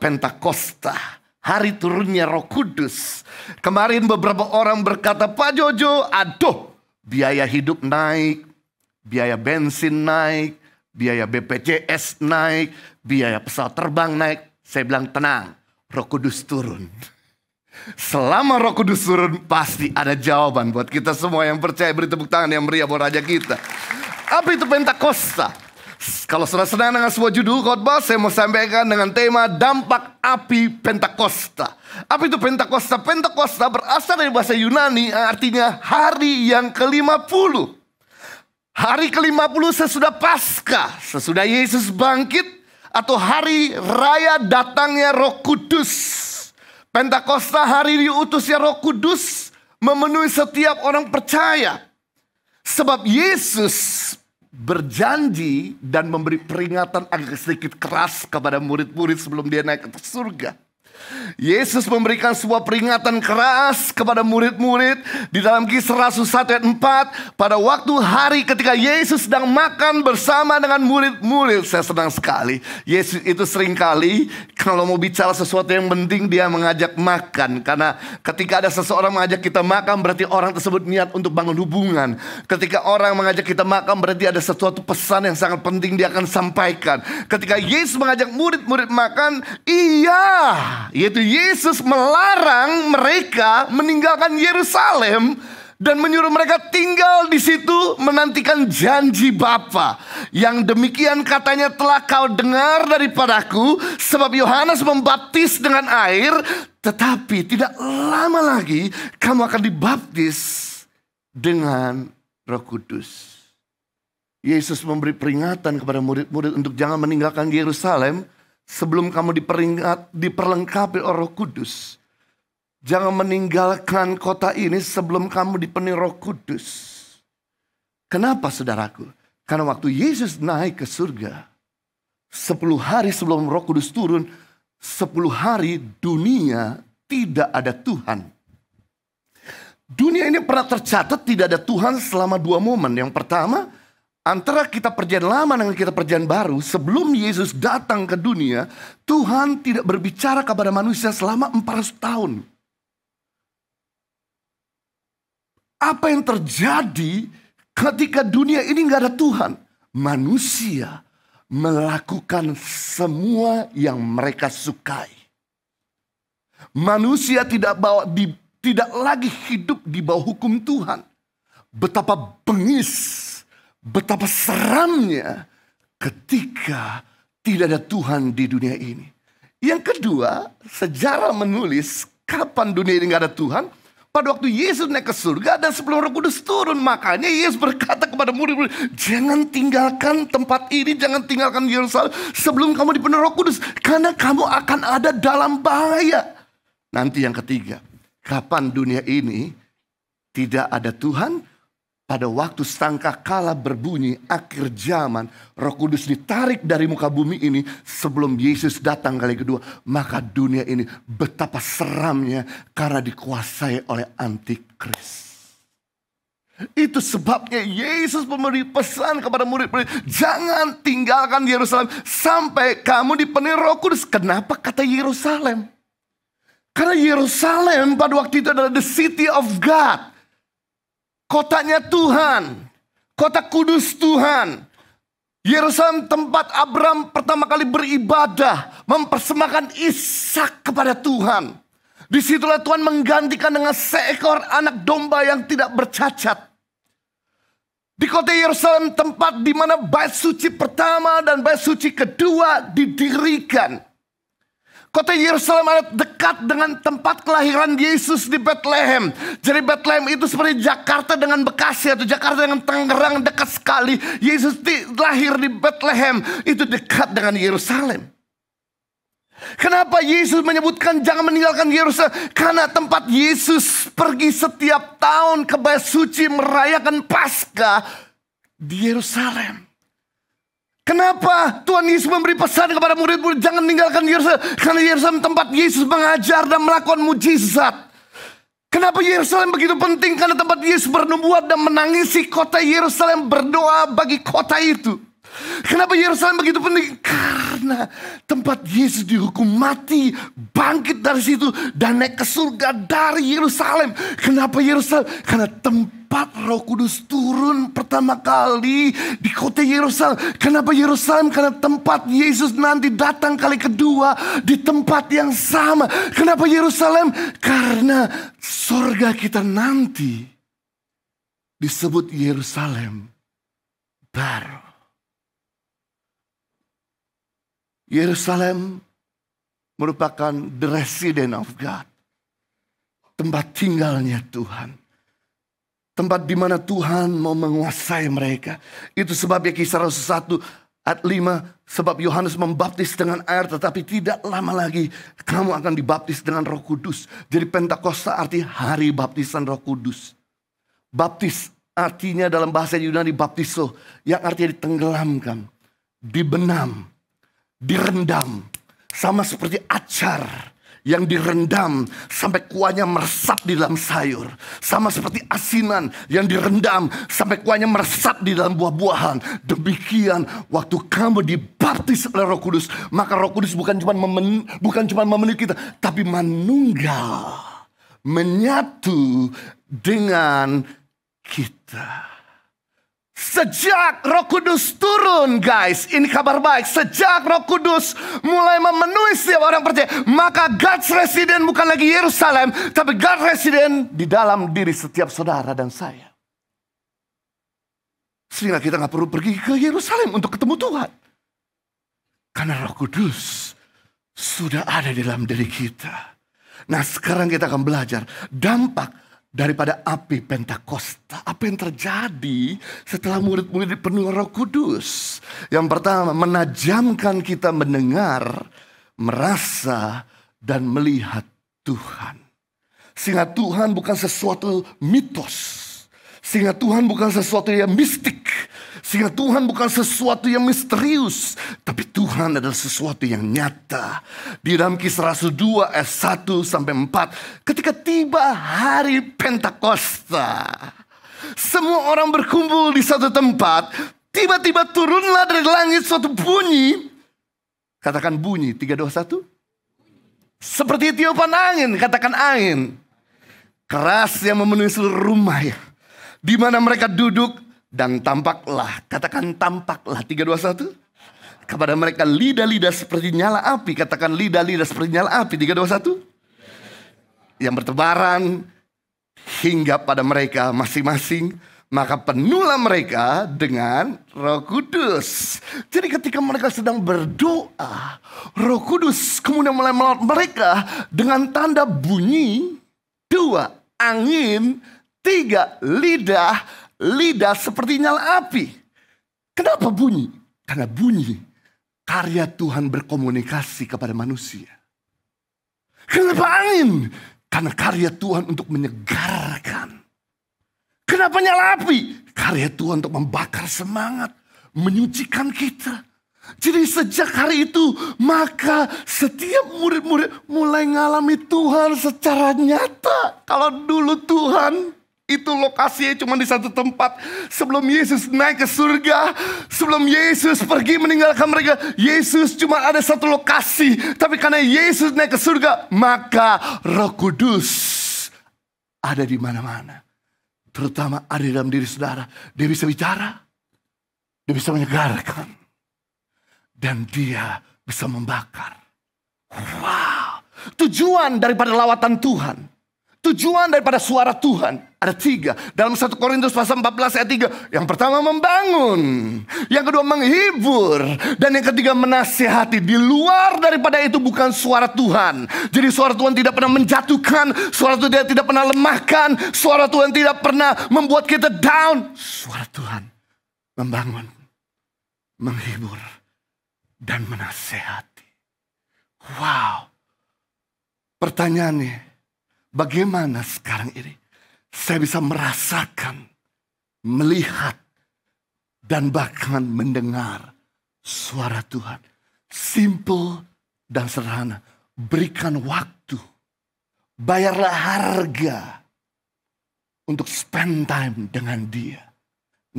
Pentakosta. Hari turunnya roh kudus. Kemarin beberapa orang berkata, Pak Jojo, aduh biaya hidup naik, biaya bensin naik, biaya BPJS naik, biaya pesawat terbang naik. Saya bilang tenang, roh kudus turun. Selama roh kudus turun pasti ada jawaban buat kita semua yang percaya. Beri tepuk tangan yang meriah buat raja kita. Apa itu Pentakosta? Kalau sudah senang dengan sebuah judul khotbah, saya mau sampaikan dengan tema dampak api Pentakosta. Apa itu Pentakosta? Pentakosta berasal dari bahasa Yunani, eh, artinya hari yang ke-50. Hari ke-50 sesudah pasca sesudah Yesus bangkit, atau hari raya datangnya Roh Kudus. Pentakosta hari diutusnya Roh Kudus memenuhi setiap orang percaya. Sebab Yesus berjanji dan memberi peringatan agak sedikit keras kepada murid-murid sebelum dia naik ke surga. Yesus memberikan sebuah peringatan keras kepada murid-murid di dalam kisah 1 ayat 4 pada waktu hari ketika Yesus sedang makan bersama dengan murid-murid. Saya senang sekali. Yesus itu seringkali kalau mau bicara sesuatu yang penting dia mengajak makan karena ketika ada seseorang mengajak kita makan berarti orang tersebut niat untuk bangun hubungan. Ketika orang mengajak kita makan berarti ada sesuatu pesan yang sangat penting dia akan sampaikan. Ketika Yesus mengajak murid-murid makan, iya, yaitu Yesus melarang mereka meninggalkan Yerusalem dan menyuruh mereka tinggal di situ menantikan janji Bapa. Yang demikian katanya telah kau dengar daripadaku sebab Yohanes membaptis dengan air tetapi tidak lama lagi kamu akan dibaptis dengan Roh Kudus. Yesus memberi peringatan kepada murid-murid untuk jangan meninggalkan Yerusalem sebelum kamu diperingat, diperlengkapi oleh Roh Kudus. Jangan meninggalkan kota ini sebelum kamu dipenuhi Roh Kudus. Kenapa saudaraku? Karena waktu Yesus naik ke surga, 10 hari sebelum Roh Kudus turun, sepuluh hari dunia tidak ada Tuhan. Dunia ini pernah tercatat tidak ada Tuhan selama dua momen. Yang pertama, antara kita perjanjian lama dengan kita perjanjian baru, sebelum Yesus datang ke dunia, Tuhan tidak berbicara kepada manusia selama 400 tahun. Apa yang terjadi ketika dunia ini nggak ada Tuhan? Manusia melakukan semua yang mereka sukai. Manusia tidak bawa di, tidak lagi hidup di bawah hukum Tuhan. Betapa bengis betapa seramnya ketika tidak ada Tuhan di dunia ini. Yang kedua, sejarah menulis kapan dunia ini nggak ada Tuhan. Pada waktu Yesus naik ke surga dan sebelum roh kudus turun. Makanya Yesus berkata kepada murid-murid, jangan tinggalkan tempat ini, jangan tinggalkan Yerusalem sebelum kamu dipenuhi roh kudus. Karena kamu akan ada dalam bahaya. Nanti yang ketiga, kapan dunia ini tidak ada Tuhan pada waktu sangka kala berbunyi akhir zaman roh kudus ditarik dari muka bumi ini sebelum Yesus datang kali kedua. Maka dunia ini betapa seramnya karena dikuasai oleh antikris. Itu sebabnya Yesus memberi pesan kepada murid-murid, jangan tinggalkan Yerusalem sampai kamu dipenuhi roh kudus. Kenapa kata Yerusalem? Karena Yerusalem pada waktu itu adalah the city of God Kotanya Tuhan. Kota kudus Tuhan. Yerusalem tempat Abram pertama kali beribadah. Mempersembahkan Ishak kepada Tuhan. Disitulah Tuhan menggantikan dengan seekor anak domba yang tidak bercacat. Di kota Yerusalem tempat di mana bait suci pertama dan bait suci kedua didirikan Kota Yerusalem ada dekat dengan tempat kelahiran Yesus di Bethlehem. Jadi Bethlehem itu seperti Jakarta dengan Bekasi atau Jakarta dengan Tangerang dekat sekali. Yesus di, lahir di Bethlehem itu dekat dengan Yerusalem. Kenapa Yesus menyebutkan jangan meninggalkan Yerusalem? Karena tempat Yesus pergi setiap tahun ke Bait Suci merayakan Paskah di Yerusalem. Kenapa Tuhan Yesus memberi pesan kepada murid-murid jangan tinggalkan Yerusalem karena Yerusalem tempat Yesus mengajar dan melakukan mujizat. Kenapa Yerusalem begitu penting? Karena tempat Yesus bernubuat dan menangisi kota Yerusalem berdoa bagi kota itu. Kenapa Yerusalem begitu penting? Karena tempat Yesus dihukum mati, bangkit dari situ dan naik ke surga dari Yerusalem. Kenapa Yerusalem? Karena tempat tempat roh kudus turun pertama kali di kota Yerusalem. Kenapa Yerusalem? Karena tempat Yesus nanti datang kali kedua di tempat yang sama. Kenapa Yerusalem? Karena sorga kita nanti disebut Yerusalem baru. Yerusalem merupakan the resident of God. Tempat tinggalnya Tuhan. Tempat di mana Tuhan mau menguasai mereka. Itu sebabnya kisah Rasul 1 ayat 5. Sebab Yohanes membaptis dengan air tetapi tidak lama lagi kamu akan dibaptis dengan roh kudus. Jadi Pentakosta arti hari baptisan roh kudus. Baptis artinya dalam bahasa Yunani baptiso. Yang artinya ditenggelamkan, dibenam, direndam. Sama seperti acar yang direndam sampai kuahnya meresap di dalam sayur. Sama seperti asinan yang direndam sampai kuahnya meresap di dalam buah-buahan. Demikian waktu kamu dibaptis oleh Roh Kudus, maka Roh Kudus bukan cuma memen, bukan cuma memenuhi kita, tapi menunggal menyatu dengan kita. Sejak Roh Kudus turun, guys, ini kabar baik. Sejak Roh Kudus mulai memenuhi setiap orang percaya, maka God's resident bukan lagi Yerusalem, tapi God's resident di dalam diri setiap saudara dan saya. Sehingga kita nggak perlu pergi ke Yerusalem untuk ketemu Tuhan. Karena Roh Kudus sudah ada di dalam diri kita. Nah sekarang kita akan belajar dampak daripada api Pentakosta. Apa yang terjadi setelah murid-murid penuh Roh Kudus? Yang pertama, menajamkan kita mendengar, merasa dan melihat Tuhan. Singa Tuhan bukan sesuatu mitos. Singa Tuhan bukan sesuatu yang mistik. Sehingga Tuhan bukan sesuatu yang misterius. Tapi Tuhan adalah sesuatu yang nyata. Di dalam kisah Rasul 2 ayat 1 sampai 4. Ketika tiba hari Pentakosta. Semua orang berkumpul di satu tempat. Tiba-tiba turunlah dari langit suatu bunyi. Katakan bunyi. 3, 2, 1. Seperti tiupan angin. Katakan angin. Keras yang memenuhi seluruh rumah ya. Di mana mereka duduk dan tampaklah, katakan tampaklah, 321. Kepada mereka lidah-lidah seperti nyala api, katakan lidah-lidah seperti nyala api, 321. Yang bertebaran hingga pada mereka masing-masing maka penuhlah mereka dengan Roh Kudus. Jadi ketika mereka sedang berdoa, Roh Kudus kemudian mulai melaut mereka dengan tanda bunyi dua angin, tiga lidah, lidah seperti nyala api. Kenapa bunyi? Karena bunyi karya Tuhan berkomunikasi kepada manusia. Kenapa angin? Karena karya Tuhan untuk menyegarkan. Kenapa nyala api? Karya Tuhan untuk membakar semangat, menyucikan kita. Jadi sejak hari itu maka setiap murid-murid mulai ngalami Tuhan secara nyata. Kalau dulu Tuhan itu lokasinya cuma di satu tempat. Sebelum Yesus naik ke surga, sebelum Yesus pergi meninggalkan mereka, Yesus cuma ada satu lokasi. Tapi karena Yesus naik ke surga, maka Roh Kudus ada di mana-mana. Terutama ada dalam diri saudara. Dia bisa bicara, dia bisa menyegarkan, dan dia bisa membakar. Wow, tujuan daripada lawatan Tuhan Tujuan daripada suara Tuhan ada tiga. Dalam 1 Korintus pasal 14 ayat 3. Yang pertama membangun. Yang kedua menghibur. Dan yang ketiga menasihati. Di luar daripada itu bukan suara Tuhan. Jadi suara Tuhan tidak pernah menjatuhkan. Suara Tuhan tidak pernah lemahkan. Suara Tuhan tidak pernah membuat kita down. Suara Tuhan membangun. Menghibur. Dan menasehati. Wow. Pertanyaannya Bagaimana sekarang ini saya bisa merasakan, melihat, dan bahkan mendengar suara Tuhan. Simple dan sederhana. Berikan waktu. Bayarlah harga untuk spend time dengan dia.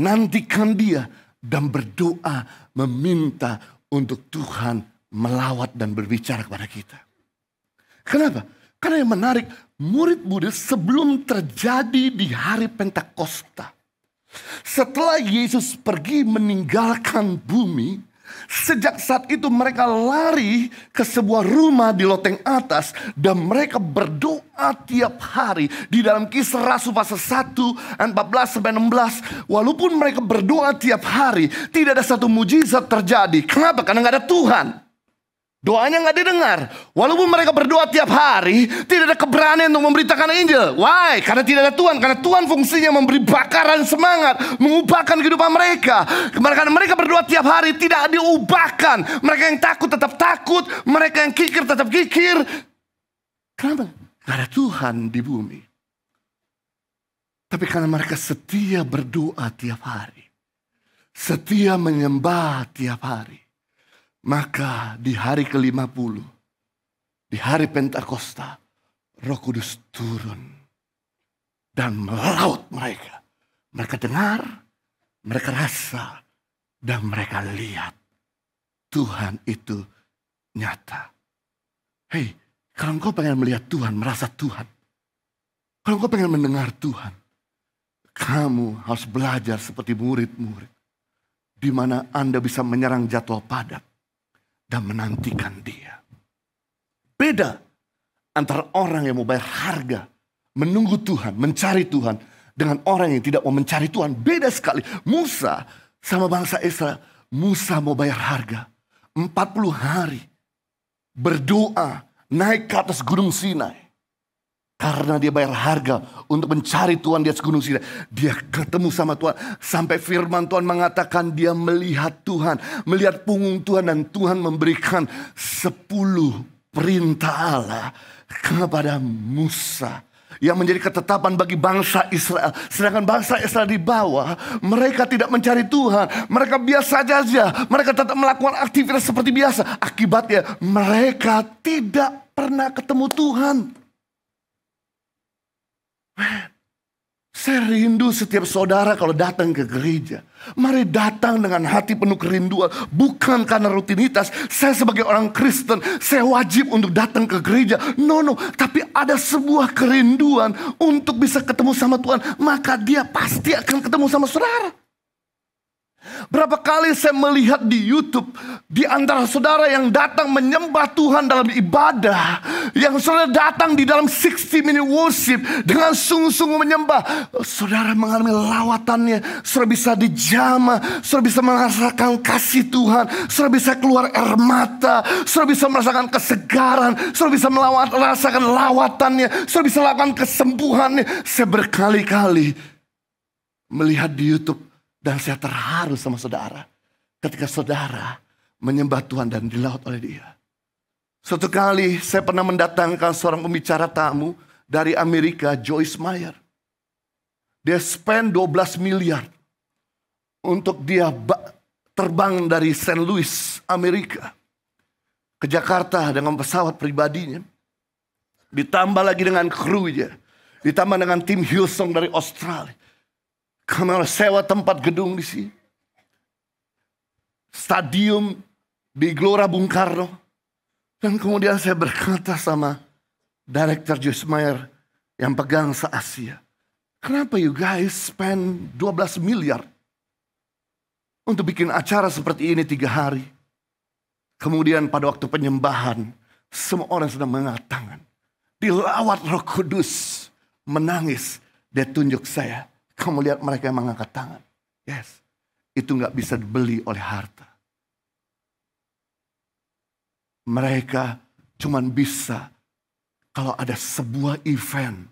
Nantikan dia dan berdoa meminta untuk Tuhan melawat dan berbicara kepada kita. Kenapa? Karena yang menarik murid murid sebelum terjadi di hari Pentakosta. Setelah Yesus pergi meninggalkan bumi, sejak saat itu mereka lari ke sebuah rumah di loteng atas dan mereka berdoa tiap hari di dalam kisah Rasul pasal 1 dan 14 sampai 16. Walaupun mereka berdoa tiap hari, tidak ada satu mujizat terjadi. Kenapa? Karena nggak ada Tuhan. Doanya nggak didengar. Walaupun mereka berdoa tiap hari, tidak ada keberanian untuk memberitakan Injil. Why? Karena tidak ada Tuhan. Karena Tuhan fungsinya memberi bakaran semangat, mengubahkan kehidupan mereka. Karena mereka berdoa tiap hari, tidak diubahkan. Mereka yang takut tetap takut, mereka yang kikir tetap kikir. Kenapa? Karena Tuhan di bumi. Tapi karena mereka setia berdoa tiap hari. Setia menyembah tiap hari maka di hari ke-50, di hari Pentakosta, Roh Kudus turun dan melaut mereka. Mereka dengar, mereka rasa, dan mereka lihat. Tuhan itu nyata. Hei, kalau engkau pengen melihat Tuhan, merasa Tuhan. Kalau engkau pengen mendengar Tuhan, kamu harus belajar seperti murid-murid. Di mana Anda bisa menyerang jadwal padat dan menantikan dia. Beda antara orang yang mau bayar harga, menunggu Tuhan, mencari Tuhan, dengan orang yang tidak mau mencari Tuhan. Beda sekali. Musa sama bangsa Israel, Musa mau bayar harga. 40 hari berdoa naik ke atas gunung Sinai. Karena dia bayar harga untuk mencari Tuhan di atas gunung Sinai. Dia ketemu sama Tuhan. Sampai firman Tuhan mengatakan dia melihat Tuhan. Melihat punggung Tuhan dan Tuhan memberikan sepuluh perintah Allah kepada Musa yang menjadi ketetapan bagi bangsa Israel. Sedangkan bangsa Israel di bawah, mereka tidak mencari Tuhan. Mereka biasa saja, mereka tetap melakukan aktivitas seperti biasa. Akibatnya mereka tidak pernah ketemu Tuhan. Saya rindu setiap saudara kalau datang ke gereja. Mari datang dengan hati penuh kerinduan. Bukan karena rutinitas. Saya sebagai orang Kristen, saya wajib untuk datang ke gereja. No, no. Tapi ada sebuah kerinduan untuk bisa ketemu sama Tuhan. Maka dia pasti akan ketemu sama saudara. Berapa kali saya melihat di YouTube, di antara saudara yang datang menyembah Tuhan dalam ibadah, yang saudara datang di dalam 60 minute worship dengan sungguh-sungguh menyembah, saudara mengalami lawatannya, saudara bisa dijama, saudara bisa merasakan kasih Tuhan, saudara bisa keluar air mata, saudara bisa merasakan kesegaran, saudara bisa merasakan lawatannya, saudara bisa melakukan kesembuhannya. Saya berkali-kali melihat di YouTube dan saya terharu sama saudara ketika saudara menyembah Tuhan dan dilaut oleh dia. Suatu kali saya pernah mendatangkan seorang pembicara tamu dari Amerika, Joyce Meyer. Dia spend 12 miliar untuk dia terbang dari St. Louis, Amerika ke Jakarta dengan pesawat pribadinya. Ditambah lagi dengan kru dia, Ditambah dengan tim Hillsong dari Australia. Karena sewa tempat gedung di sini. Stadium di Gelora Bung Karno. Dan kemudian saya berkata sama Direktur Joyce Meyer yang pegang se-Asia. Kenapa you guys spend 12 miliar untuk bikin acara seperti ini tiga hari? Kemudian pada waktu penyembahan, semua orang sedang mengangkat tangan. Dilawat roh kudus, menangis. Dia tunjuk saya, kamu lihat mereka yang mengangkat tangan. Yes. Itu nggak bisa dibeli oleh harta. Mereka cuman bisa kalau ada sebuah event.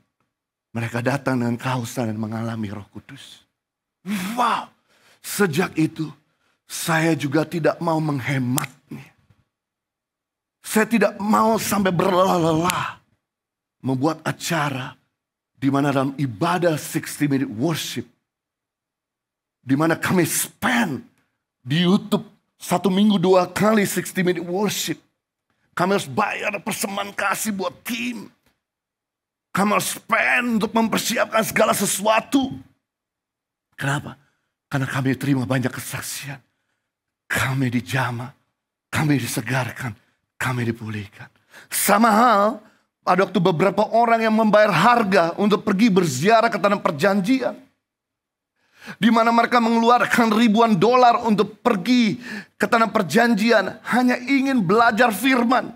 Mereka datang dengan kehausan dan mengalami roh kudus. Wow. Sejak itu saya juga tidak mau menghematnya. Saya tidak mau sampai berlelah-lelah membuat acara di mana dalam ibadah 60 minute worship, di mana kami spend di YouTube satu minggu dua kali 60 minute worship. Kami harus bayar persembahan kasih buat tim. Kami harus spend untuk mempersiapkan segala sesuatu. Kenapa? Karena kami terima banyak kesaksian. Kami dijama, kami disegarkan, kami dipulihkan. Sama hal ada waktu beberapa orang yang membayar harga untuk pergi berziarah ke tanah perjanjian. Di mana mereka mengeluarkan ribuan dolar untuk pergi ke tanah perjanjian. Hanya ingin belajar firman.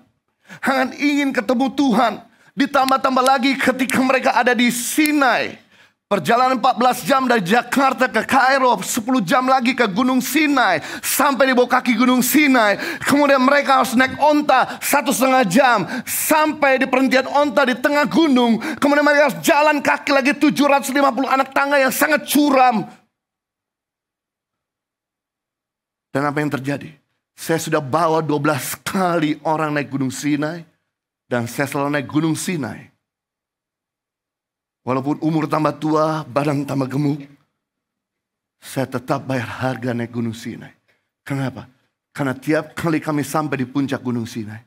Hanya ingin ketemu Tuhan. Ditambah-tambah lagi ketika mereka ada di Sinai. Perjalanan 14 jam dari Jakarta ke Kairo, 10 jam lagi ke Gunung Sinai, sampai di bawah kaki Gunung Sinai. Kemudian mereka harus naik onta satu setengah jam, sampai di perhentian onta di tengah gunung. Kemudian mereka harus jalan kaki lagi 750 anak tangga yang sangat curam. Dan apa yang terjadi? Saya sudah bawa 12 kali orang naik Gunung Sinai, dan saya selalu naik Gunung Sinai Walaupun umur tambah tua, badan tambah gemuk, saya tetap bayar harga naik gunung Sinai. Kenapa? Karena tiap kali kami sampai di puncak gunung Sinai,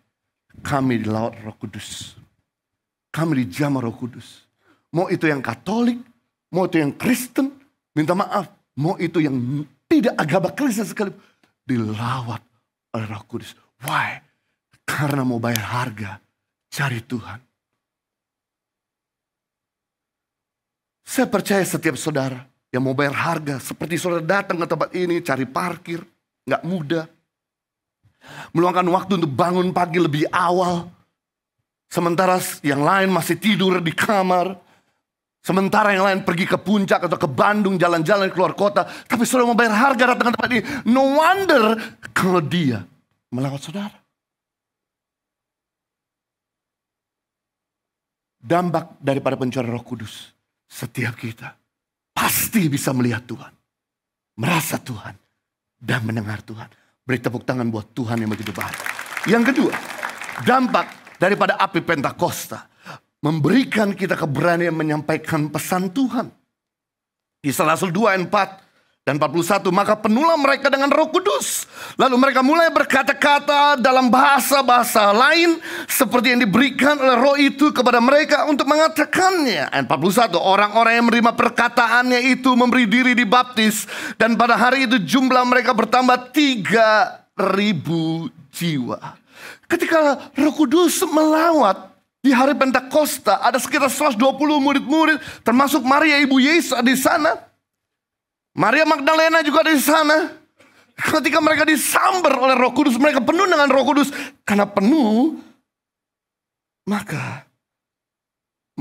kami di laut roh kudus. Kami di dijamah roh kudus. Mau itu yang katolik, mau itu yang Kristen, minta maaf. Mau itu yang tidak agama Kristen sekali, dilawat oleh roh kudus. Why? Karena mau bayar harga, cari Tuhan. Saya percaya setiap saudara yang mau bayar harga, seperti saudara datang ke tempat ini, cari parkir, nggak mudah. Meluangkan waktu untuk bangun pagi lebih awal. Sementara yang lain masih tidur di kamar. Sementara yang lain pergi ke puncak atau ke Bandung, jalan-jalan keluar kota. Tapi saudara mau bayar harga datang ke tempat ini. No wonder kalau dia melawat saudara. Dampak daripada pencuri roh kudus setiap kita pasti bisa melihat Tuhan, merasa Tuhan, dan mendengar Tuhan. Beri tepuk tangan buat Tuhan yang begitu baik. Yang kedua, dampak daripada api Pentakosta memberikan kita keberanian menyampaikan pesan Tuhan. Di salah 2 ayat 4, dan 41, maka penuhlah mereka dengan roh kudus. Lalu mereka mulai berkata-kata dalam bahasa-bahasa lain seperti yang diberikan oleh roh itu kepada mereka untuk mengatakannya. Ayat 41, orang-orang yang menerima perkataannya itu memberi diri di Baptis Dan pada hari itu jumlah mereka bertambah 3.000 jiwa. Ketika roh kudus melawat di hari Pentakosta ada sekitar 120 murid-murid termasuk Maria ibu Yesus di sana Maria Magdalena juga ada di sana. Ketika mereka disamber oleh Roh Kudus, mereka penuh dengan Roh Kudus karena penuh maka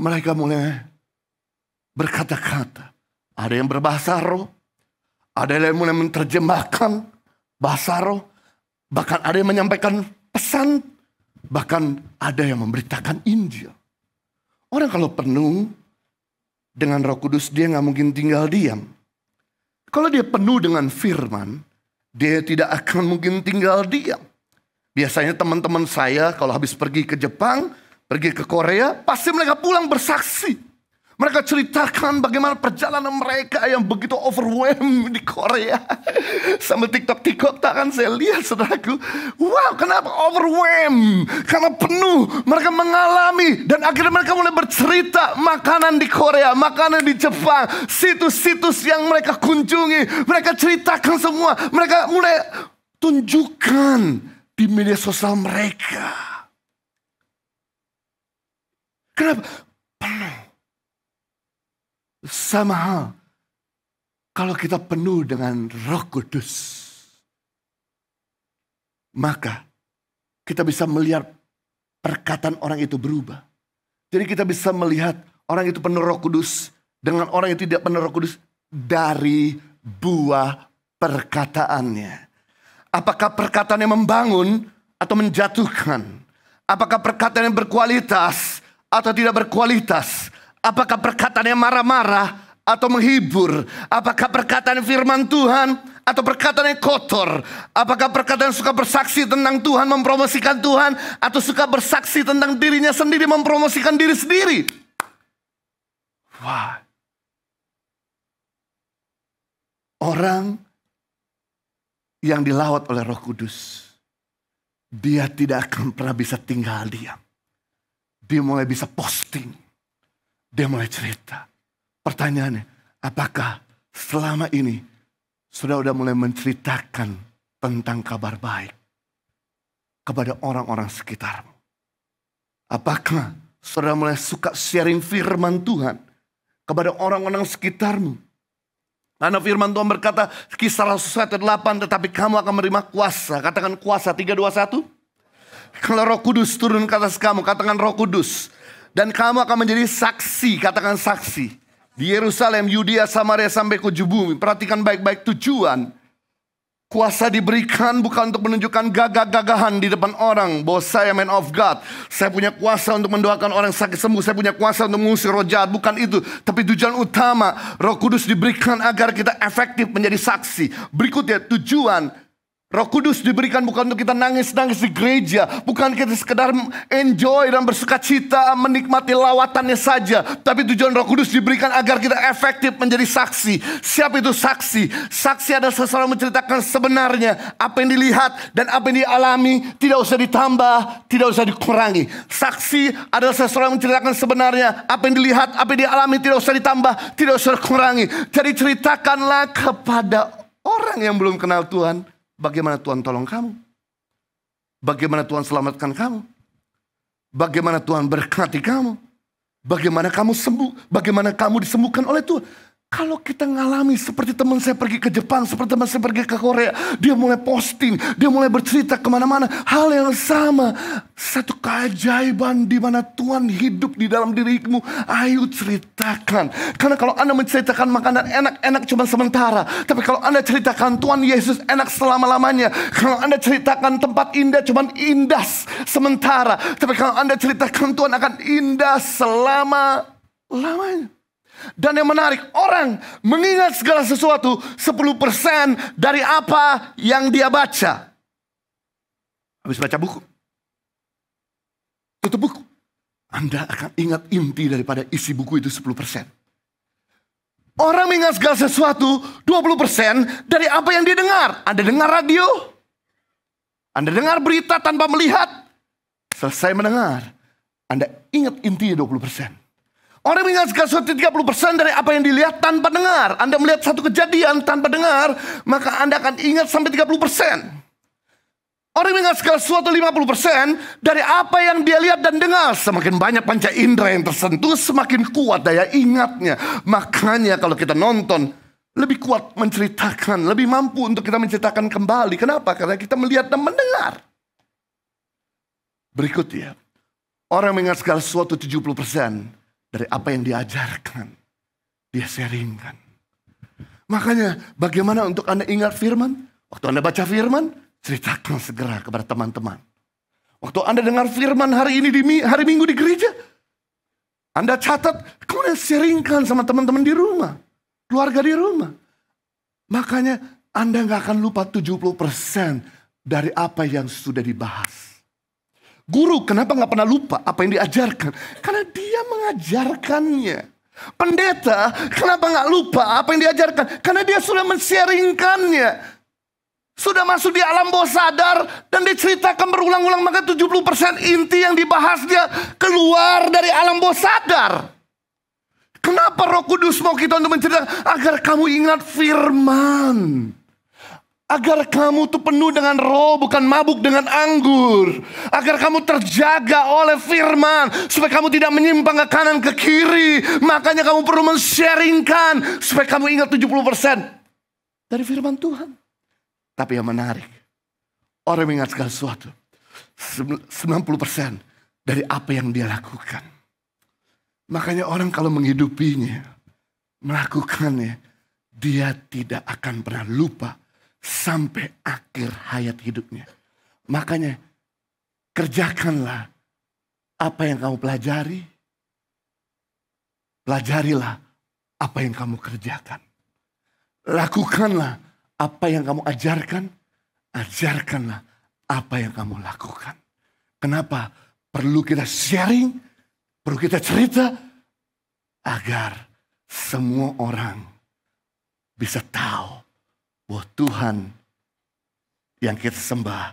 mereka mulai berkata-kata. Ada yang berbahasa roh, ada yang mulai menerjemahkan bahasa roh, bahkan ada yang menyampaikan pesan, bahkan ada yang memberitakan Injil. Orang kalau penuh dengan roh kudus dia nggak mungkin tinggal diam. Kalau dia penuh dengan firman, dia tidak akan mungkin tinggal diam. Biasanya teman-teman saya kalau habis pergi ke Jepang, pergi ke Korea, pasti mereka pulang bersaksi. Mereka ceritakan bagaimana perjalanan mereka yang begitu overwhelmed di Korea. Sambil TikTok TikTok kan saya lihat saudaraku, wow kenapa overwhelmed? Karena penuh mereka mengalami dan akhirnya mereka mulai bercerita makanan di Korea, makanan di Jepang, situs-situs yang mereka kunjungi, mereka ceritakan semua, mereka mulai tunjukkan di media sosial mereka. Kenapa? Penuh sama hal, kalau kita penuh dengan roh kudus, maka kita bisa melihat perkataan orang itu berubah. Jadi kita bisa melihat orang itu penuh roh kudus dengan orang yang tidak penuh roh kudus dari buah perkataannya. Apakah perkataan yang membangun atau menjatuhkan? Apakah perkataan yang berkualitas atau tidak berkualitas? Apakah perkataan yang marah-marah atau menghibur? Apakah perkataan firman Tuhan atau perkataan yang kotor? Apakah perkataan yang suka bersaksi tentang Tuhan, mempromosikan Tuhan atau suka bersaksi tentang dirinya sendiri, mempromosikan diri sendiri? Wah. Orang yang dilawat oleh Roh Kudus, dia tidak akan pernah bisa tinggal diam. Dia mulai bisa posting dia mulai cerita. Pertanyaannya, apakah selama ini sudah udah mulai menceritakan tentang kabar baik kepada orang-orang sekitarmu? Apakah sudah mulai suka sharing firman Tuhan kepada orang-orang sekitarmu? Karena firman Tuhan berkata, kisah Rasul 8, tetapi kamu akan menerima kuasa. Katakan kuasa, 3, 2, 1. Kalau roh kudus turun ke atas kamu, katakan roh kudus. Dan kamu akan menjadi saksi, katakan saksi. Di Yerusalem, Yudea, Samaria sampai ke bumi. Perhatikan baik-baik tujuan. Kuasa diberikan bukan untuk menunjukkan gagah-gagahan di depan orang bahwa saya man of God. Saya punya kuasa untuk mendoakan orang sakit sembuh. Saya punya kuasa untuk mengusir roh jahat. Bukan itu. Tapi tujuan utama roh kudus diberikan agar kita efektif menjadi saksi. Berikutnya tujuan Roh Kudus diberikan bukan untuk kita nangis-nangis di gereja, bukan kita sekedar enjoy dan bersuka cita menikmati lawatannya saja, tapi tujuan Roh Kudus diberikan agar kita efektif menjadi saksi. Siapa itu saksi? Saksi adalah seseorang menceritakan sebenarnya apa yang dilihat dan apa yang dialami, tidak usah ditambah, tidak usah dikurangi. Saksi adalah seseorang menceritakan sebenarnya apa yang dilihat, apa yang dialami, tidak usah ditambah, tidak usah dikurangi. Jadi ceritakanlah kepada orang yang belum kenal Tuhan Bagaimana Tuhan tolong kamu? Bagaimana Tuhan selamatkan kamu? Bagaimana Tuhan berkati kamu? Bagaimana kamu sembuh? Bagaimana kamu disembuhkan oleh Tuhan? Kalau kita ngalami seperti teman saya pergi ke Jepang, seperti teman saya pergi ke Korea, dia mulai posting, dia mulai bercerita kemana-mana. Hal yang sama, satu keajaiban di mana Tuhan hidup di dalam dirimu. Ayo ceritakan. Karena kalau Anda menceritakan makanan enak-enak cuma sementara. Tapi kalau Anda ceritakan Tuhan Yesus enak selama-lamanya. Kalau Anda ceritakan tempat indah cuma indah sementara. Tapi kalau Anda ceritakan Tuhan akan indah selama-lamanya. Dan yang menarik, orang mengingat segala sesuatu 10% dari apa yang dia baca. Habis baca buku. Tutup buku. Anda akan ingat inti daripada isi buku itu 10%. Orang mengingat segala sesuatu 20% dari apa yang dia dengar. Anda dengar radio. Anda dengar berita tanpa melihat. Selesai mendengar. Anda ingat intinya 20%. Orang menyaksikan sesuatu 30% dari apa yang dilihat tanpa dengar. Anda melihat satu kejadian tanpa dengar, maka Anda akan ingat sampai 30%. Orang mengingat segala sesuatu 50% dari apa yang dia lihat dan dengar. Semakin banyak panca indera yang tersentuh, semakin kuat daya ingatnya. Makanya kalau kita nonton, lebih kuat menceritakan, lebih mampu untuk kita menceritakan kembali. Kenapa? Karena kita melihat dan mendengar. Berikutnya, orang mengingat segala sesuatu 70% dari apa yang diajarkan. Dia sharingkan. Makanya bagaimana untuk Anda ingat firman? Waktu Anda baca firman, ceritakan segera kepada teman-teman. Waktu Anda dengar firman hari ini di hari Minggu di gereja, Anda catat, kemudian sharingkan sama teman-teman di rumah, keluarga di rumah. Makanya Anda nggak akan lupa 70% dari apa yang sudah dibahas. Guru kenapa nggak pernah lupa apa yang diajarkan? Karena dia mengajarkannya. Pendeta kenapa nggak lupa apa yang diajarkan? Karena dia sudah mensharingkannya. Sudah masuk di alam bawah sadar dan diceritakan berulang-ulang maka 70% inti yang dibahas dia keluar dari alam bawah sadar. Kenapa Roh Kudus mau kita untuk menceritakan agar kamu ingat firman? Agar kamu tuh penuh dengan roh, bukan mabuk dengan anggur. Agar kamu terjaga oleh firman. Supaya kamu tidak menyimpang ke kanan, ke kiri. Makanya kamu perlu mensharingkan. Supaya kamu ingat 70% dari firman Tuhan. Tapi yang menarik, orang mengingat segala sesuatu. 90% dari apa yang dia lakukan. Makanya orang kalau menghidupinya, melakukannya, dia tidak akan pernah lupa sampai akhir hayat hidupnya. Makanya kerjakanlah apa yang kamu pelajari. Pelajarilah apa yang kamu kerjakan. Lakukanlah apa yang kamu ajarkan. Ajarkanlah apa yang kamu lakukan. Kenapa? Perlu kita sharing, perlu kita cerita agar semua orang bisa tahu bahwa Tuhan yang kita sembah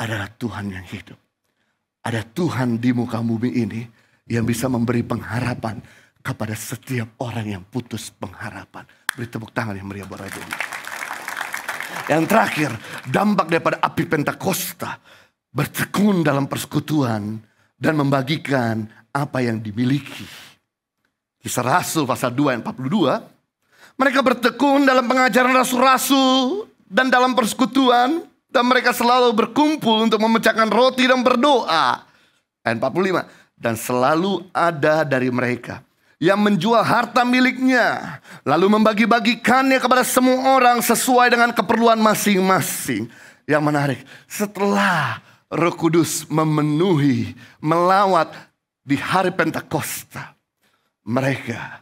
adalah Tuhan yang hidup. Ada Tuhan di muka bumi ini yang bisa memberi pengharapan kepada setiap orang yang putus pengharapan. Beri tepuk tangan yang meriah buat ini. Yang terakhir, dampak daripada api Pentakosta bertekun dalam persekutuan dan membagikan apa yang dimiliki. Kisah Rasul pasal 2 ayat 42 mereka bertekun dalam pengajaran rasul-rasul dan dalam persekutuan. Dan mereka selalu berkumpul untuk memecahkan roti dan berdoa. Ayat 45. Dan selalu ada dari mereka yang menjual harta miliknya. Lalu membagi-bagikannya kepada semua orang sesuai dengan keperluan masing-masing. Yang menarik, setelah roh kudus memenuhi, melawat di hari Pentakosta. Mereka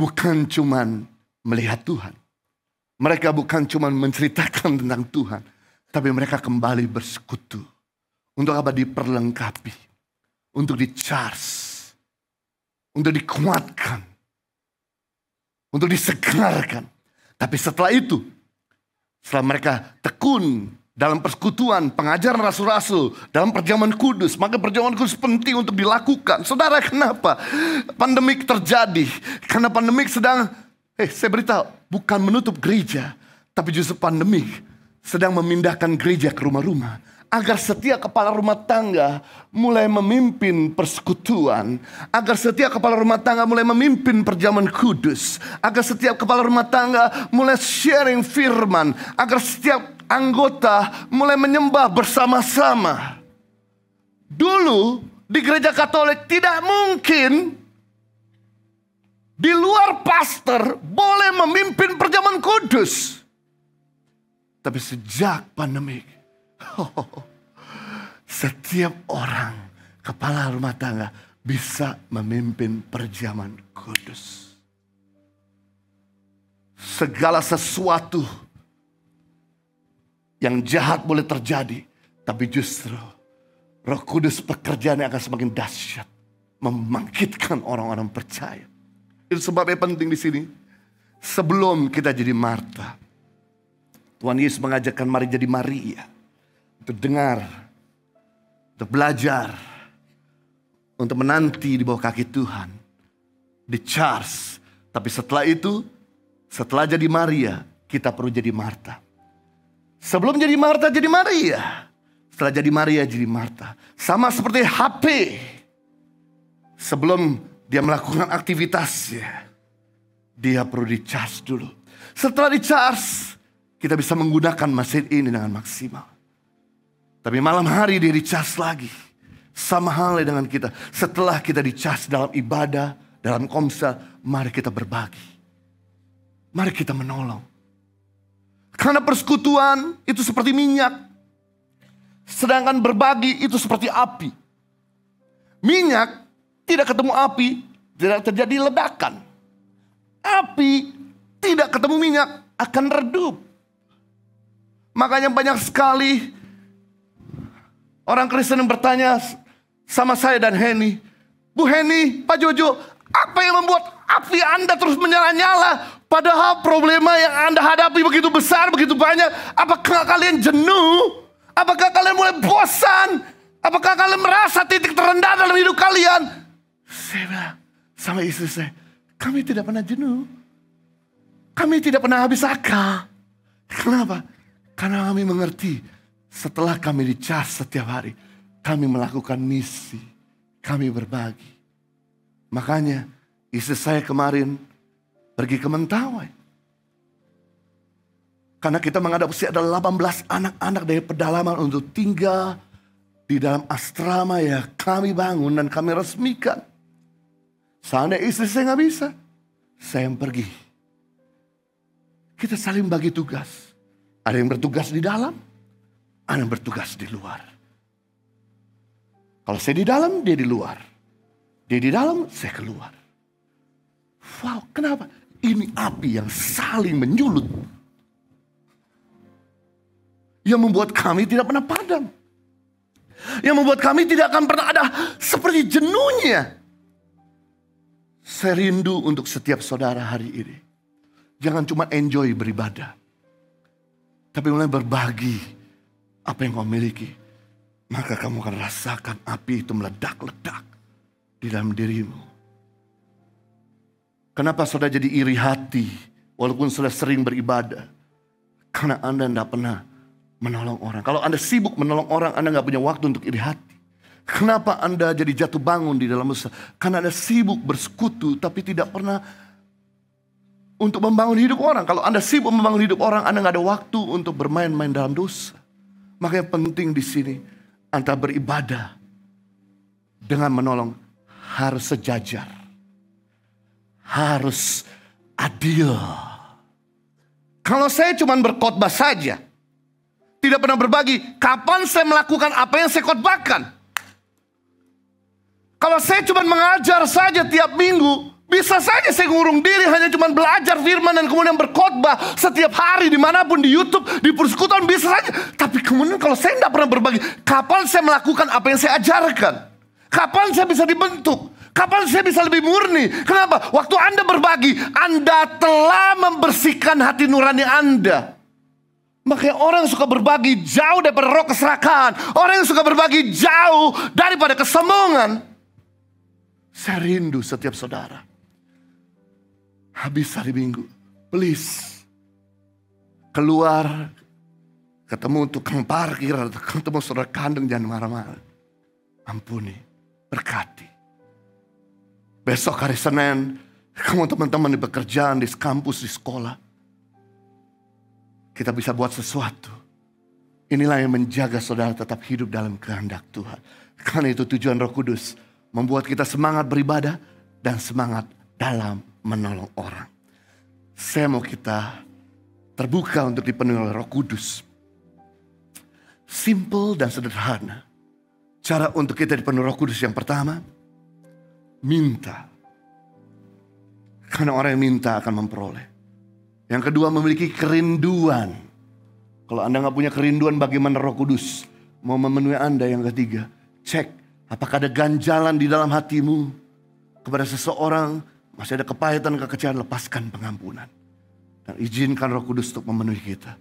bukan cuman melihat Tuhan. Mereka bukan cuman menceritakan tentang Tuhan. Tapi mereka kembali bersekutu. Untuk apa diperlengkapi. Untuk dicharge. Untuk dikuatkan. Untuk disegarkan. Tapi setelah itu. Setelah mereka tekun dalam persekutuan, pengajaran rasul-rasul, dalam perjamuan kudus. Maka perjamuan kudus penting untuk dilakukan. Saudara kenapa pandemik terjadi? Karena pandemik sedang, eh saya beritahu, bukan menutup gereja. Tapi justru pandemik sedang memindahkan gereja ke rumah-rumah. Agar setiap kepala rumah tangga mulai memimpin persekutuan. Agar setiap kepala rumah tangga mulai memimpin perjamuan kudus. Agar setiap kepala rumah tangga mulai sharing firman. Agar setiap anggota mulai menyembah bersama-sama. Dulu di gereja Katolik tidak mungkin di luar pastor boleh memimpin perjamuan kudus. Tapi sejak pandemi, oh, setiap orang kepala rumah tangga bisa memimpin perjamuan kudus. Segala sesuatu yang jahat boleh terjadi, tapi justru Roh Kudus pekerjaannya akan semakin dahsyat, membangkitkan orang-orang percaya. Itu sebabnya penting di sini. Sebelum kita jadi Marta, Tuhan Yesus mengajarkan mari jadi Maria. Untuk dengar, untuk belajar, untuk menanti di bawah kaki Tuhan. Di charge. Tapi setelah itu, setelah jadi Maria, kita perlu jadi Marta Sebelum jadi Marta, jadi Maria. Setelah jadi Maria, jadi Marta. Sama seperti HP. Sebelum dia melakukan aktivitasnya, dia perlu di-charge dulu. Setelah di-charge, kita bisa menggunakan mesin ini dengan maksimal. Tapi malam hari dia di-charge lagi. Sama halnya dengan kita. Setelah kita di-charge dalam ibadah, dalam komsel, mari kita berbagi. Mari kita menolong. Karena persekutuan itu seperti minyak. Sedangkan berbagi itu seperti api. Minyak tidak ketemu api, tidak terjadi ledakan. Api tidak ketemu minyak akan redup. Makanya banyak sekali orang Kristen yang bertanya sama saya dan Henny. Bu Henny, Pak Jojo, apa yang membuat api Anda terus menyala-nyala? Padahal problema yang Anda hadapi begitu besar, begitu banyak. Apakah kalian jenuh? Apakah kalian mulai bosan? Apakah kalian merasa titik terendah dalam hidup kalian? Saya bilang sama istri saya, kami tidak pernah jenuh. Kami tidak pernah habis akal. Kenapa? Karena kami mengerti setelah kami dicas setiap hari, kami melakukan misi, kami berbagi. Makanya istri saya kemarin Pergi ke Mentawai. Karena kita mengadopsi ada 18 anak-anak dari pedalaman untuk tinggal di dalam asrama ya kami bangun dan kami resmikan. Seandainya istri saya nggak bisa, saya yang pergi. Kita saling bagi tugas. Ada yang bertugas di dalam, ada yang bertugas di luar. Kalau saya di dalam, dia di luar. Dia di dalam, saya keluar. Wow, kenapa? Ini api yang saling menyulut. Yang membuat kami tidak pernah padam. Yang membuat kami tidak akan pernah ada seperti jenuhnya. Saya rindu untuk setiap saudara hari ini. Jangan cuma enjoy beribadah. Tapi mulai berbagi apa yang kau miliki. Maka kamu akan rasakan api itu meledak-ledak di dalam dirimu Kenapa saudara jadi iri hati walaupun saudara sering beribadah? Karena Anda tidak pernah menolong orang. Kalau Anda sibuk menolong orang, Anda nggak punya waktu untuk iri hati. Kenapa Anda jadi jatuh bangun di dalam dosa? Karena Anda sibuk bersekutu tapi tidak pernah untuk membangun hidup orang. Kalau Anda sibuk membangun hidup orang, Anda nggak ada waktu untuk bermain-main dalam dosa. Makanya penting di sini antara beribadah dengan menolong harus sejajar harus adil. Kalau saya cuma berkhotbah saja, tidak pernah berbagi, kapan saya melakukan apa yang saya khotbahkan? Kalau saya cuma mengajar saja tiap minggu, bisa saja saya ngurung diri hanya cuma belajar firman dan kemudian berkhotbah setiap hari dimanapun di YouTube, di persekutuan bisa saja. Tapi kemudian kalau saya tidak pernah berbagi, kapan saya melakukan apa yang saya ajarkan? Kapan saya bisa dibentuk? Kapan saya bisa lebih murni? Kenapa? Waktu Anda berbagi, Anda telah membersihkan hati nurani Anda. Makanya orang yang suka berbagi jauh dari roh keserakahan. Orang yang suka berbagi jauh daripada kesombongan. Saya rindu setiap saudara. Habis hari minggu. Please. Keluar. Ketemu tukang parkir. Ketemu saudara kandung. Jangan marah-marah. Ampuni. Berkati. Besok hari Senin, kamu teman-teman di pekerjaan, di kampus, di sekolah. Kita bisa buat sesuatu. Inilah yang menjaga saudara tetap hidup dalam kehendak Tuhan. Karena itu tujuan roh kudus. Membuat kita semangat beribadah dan semangat dalam menolong orang. Saya mau kita terbuka untuk dipenuhi oleh roh kudus. Simple dan sederhana. Cara untuk kita dipenuhi roh kudus yang pertama, minta. Karena orang yang minta akan memperoleh. Yang kedua memiliki kerinduan. Kalau Anda nggak punya kerinduan bagaimana roh kudus mau memenuhi Anda. Yang ketiga, cek apakah ada ganjalan di dalam hatimu kepada seseorang. Masih ada kepahitan, kekecewaan, lepaskan pengampunan. Dan izinkan roh kudus untuk memenuhi kita.